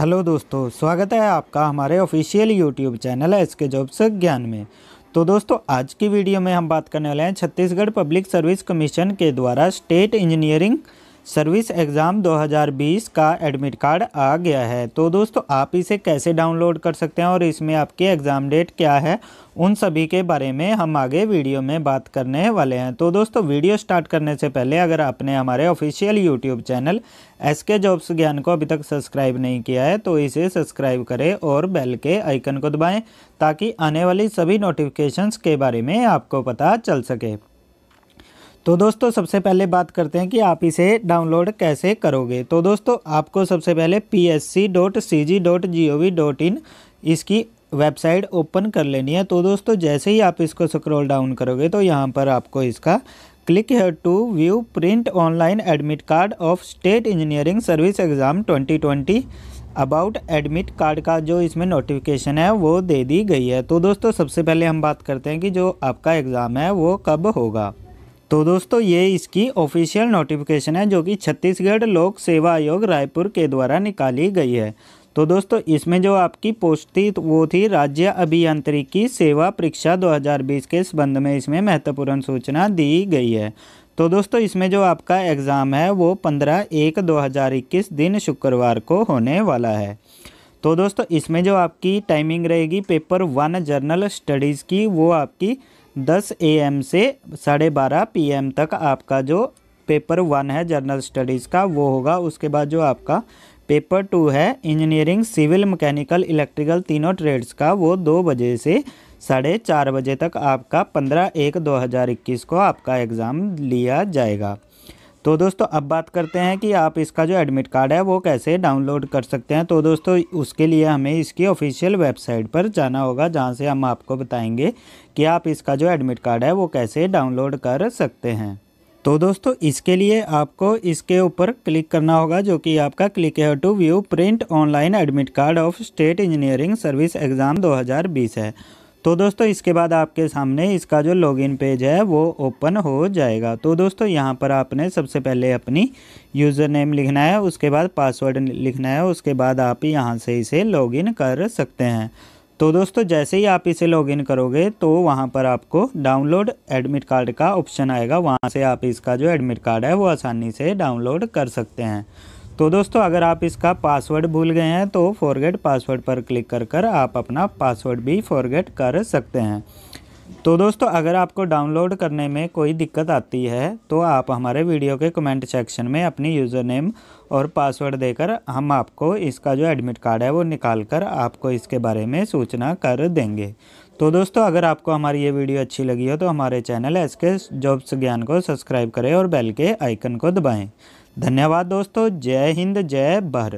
hello दोस्तों स्वागत है आपका हमारे ऑफिशियल यूट्यूब चैनल है इसके जॉब्स ज्ञान में तो दोस्तों आज की वीडियो में हम बात करने वाले हैं छत्तीसगढ़ पब्लिक सर्विस कमीशन के द्वारा स्टेट इंजीनियरिंग सर्विस एग्ज़ाम 2020 का एडमिट कार्ड आ गया है तो दोस्तों आप इसे कैसे डाउनलोड कर सकते हैं और इसमें आपके एग्ज़ाम डेट क्या है उन सभी के बारे में हम आगे वीडियो में बात करने वाले हैं तो दोस्तों वीडियो स्टार्ट करने से पहले अगर आपने हमारे official YouTube channel S K jobs Gyan को अभी तक सब्सक्राइब नहीं किया है तो इसे सब्सक्राइब करें और बेल के आइकन को दबाएँ ताकि आने वाली सभी नोटिफिकेशंस के बारे में आपको पता चल सके तो दोस्तों सबसे पहले बात करते हैं कि आप इसे डाउनलोड कैसे करोगे तो दोस्तों आपको सबसे पहले P S C dot C G dot G O V dot in इसकी वेबसाइट ओपन कर लेनी है तो दोस्तों जैसे ही आप इसको स्क्रॉल डाउन करोगे तो यहाँ पर आपको इसका click here to view print online admit card of state engineering service exam 2020 about admit card का जो इसमें नोटिफिकेशन है वो दे दी गई है तो दोस्तों सबसे पहले हम बात करते हैं कि जो आपका एग्ज़ाम है वो कब होगा तो दोस्तों ये इसकी ऑफिशियल नोटिफिकेशन है जो कि छत्तीसगढ़ लोक सेवा आयोग रायपुर के द्वारा निकाली गई है तो दोस्तों इसमें जो आपकी पोस्ट थी तो वो थी राज्य अभियांत्रिकी सेवा परीक्षा 2020 के संबंध में इसमें महत्वपूर्ण सूचना दी गई है तो दोस्तों इसमें जो आपका एग्ज़ाम है वो 15 एक 2021 दिन शुक्रवार को होने वाला है तो दोस्तों इसमें जो आपकी टाइमिंग रहेगी पेपर वन जर्नल स्टडीज़ की वो आपकी दस एम से साढ़े बारह पी तक आपका जो पेपर वन है जनरल स्टडीज़ का वो होगा उसके बाद जो आपका पेपर टू है इंजीनियरिंग सिविल मैकेनिकल इलेक्ट्रिकल तीनों ट्रेड्स का वो दो बजे से साढ़े चार बजे तक आपका पंद्रह एक दो हज़ार इक्कीस को आपका एग्ज़ाम लिया जाएगा तो दोस्तों अब बात करते हैं कि आप इसका जो एडमिट कार्ड है वो कैसे डाउनलोड कर सकते हैं तो दोस्तों उसके लिए हमें इसकी ऑफिशियल वेबसाइट पर जाना होगा जहाँ से हम आपको बताएंगे कि आप इसका जो एडमिट कार्ड है वो कैसे डाउनलोड कर सकते हैं तो दोस्तों इसके लिए आपको इसके ऊपर क्लिक करना होगा जो कि आपका क्लिक है to view print online admit card of state engineering service exam 2020 है तो दोस्तों इसके बाद आपके सामने इसका जो लॉगिन पेज है वो ओपन हो जाएगा तो दोस्तों यहाँ पर आपने सबसे पहले अपनी यूज़र नेम लिखना है उसके बाद पासवर्ड लिखना है उसके बाद आप यहाँ से इसे लॉगिन कर सकते हैं तो दोस्तों जैसे ही आप इसे लॉगिन करोगे तो वहाँ पर आपको डाउनलोड एडमिट कार्ड का ऑप्शन आएगा वहाँ से आप इसका जो एडमिट कार्ड है वो आसानी से डाउनलोड कर सकते हैं तो दोस्तों अगर आप इसका पासवर्ड भूल गए हैं तो फॉरगेट पासवर्ड पर क्लिक कर कर आप अपना पासवर्ड भी फॉरगेट कर सकते हैं तो दोस्तों अगर आपको डाउनलोड करने में कोई दिक्कत आती है तो आप हमारे वीडियो के कमेंट सेक्शन में अपनी यूज़र नेम और पासवर्ड देकर हम आपको इसका जो एडमिट कार्ड है वो निकाल कर आपको इसके बारे में सूचना कर देंगे तो दोस्तों अगर आपको हमारी ये वीडियो अच्छी लगी हो तो हमारे channel S K jobs Gyan को सब्सक्राइब करें और बेल के आइकन को दबाएँ धन्यवाद दोस्तों जय हिंद जय भारत